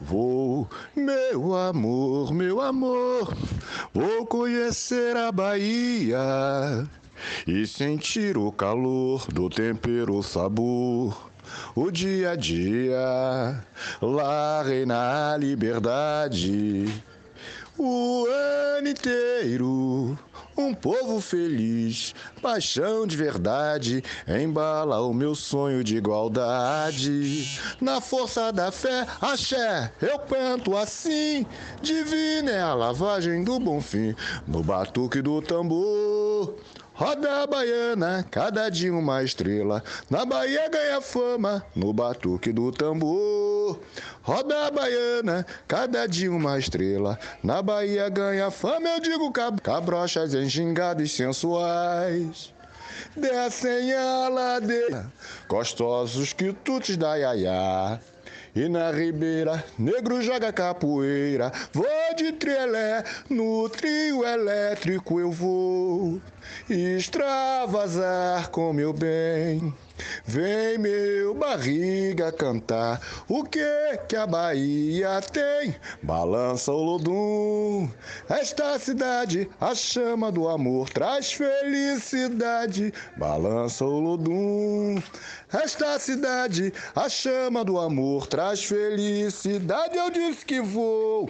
Vou, meu amor, meu amor, vou conhecer a Bahia e sentir o calor do tempero, sabor o dia a dia. Lá reina a liberdade. O ano inteiro, um povo feliz, paixão de verdade, embala o meu sonho de igualdade. Na força da fé, axé, eu canto assim, divina é a lavagem do bom fim, no batuque do tambor. Roda a baiana, cada dia uma estrela. Na Bahia ganha fama, no batuque do tambor. Roda a baiana, cada dia uma estrela. Na Bahia ganha fama, eu digo cab cabrochas engingadas sensuais. Descem a ladeira, gostosos quitutes da Yaya. E na ribeira, negro joga capoeira. Vou de trelé, no trio elétrico eu vou extravasar com meu bem. Vem meu barriga cantar, o que que a Bahia tem? Balança o lodum, esta cidade, a chama do amor traz felicidade. Balança o lodum, esta cidade, a chama do amor traz felicidade. Eu disse que vou.